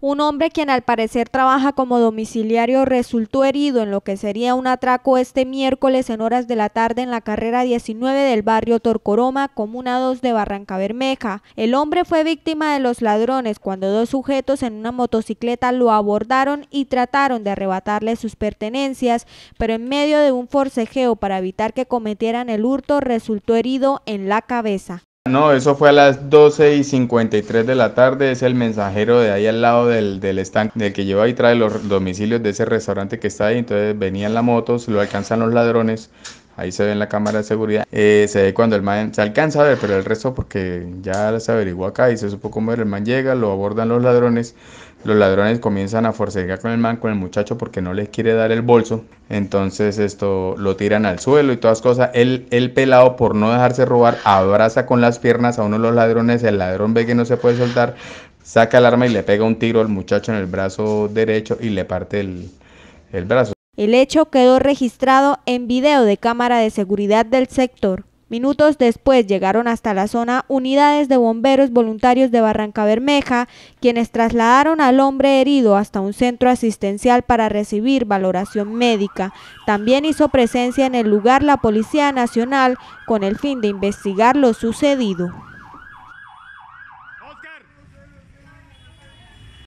Un hombre quien al parecer trabaja como domiciliario resultó herido en lo que sería un atraco este miércoles en horas de la tarde en la carrera 19 del barrio Torcoroma, comuna 2 de Barranca Bermeja. El hombre fue víctima de los ladrones cuando dos sujetos en una motocicleta lo abordaron y trataron de arrebatarle sus pertenencias, pero en medio de un forcejeo para evitar que cometieran el hurto resultó herido en la cabeza. No, eso fue a las 12 y 53 de la tarde. Es el mensajero de ahí al lado del, del estanque, del que lleva y trae los domicilios de ese restaurante que está ahí. Entonces venían las motos, lo alcanzan los ladrones, Ahí se ve en la cámara de seguridad. Eh, se ve cuando el man se alcanza a ver, pero el resto, porque ya se averiguó acá y se supo cómo era. El man llega, lo abordan los ladrones. Los ladrones comienzan a forcejear con el man, con el muchacho, porque no les quiere dar el bolso. Entonces, esto lo tiran al suelo y todas cosas. El, el pelado, por no dejarse robar, abraza con las piernas a uno de los ladrones. El ladrón ve que no se puede soltar, saca el arma y le pega un tiro al muchacho en el brazo derecho y le parte el brazo. El hecho quedó registrado en video de cámara de seguridad del sector. Minutos después llegaron hasta la zona unidades de bomberos voluntarios de Barranca Bermeja, quienes trasladaron al hombre herido hasta un centro asistencial para recibir valoración médica. También hizo presencia en el lugar la Policía Nacional con el fin de investigar lo sucedido.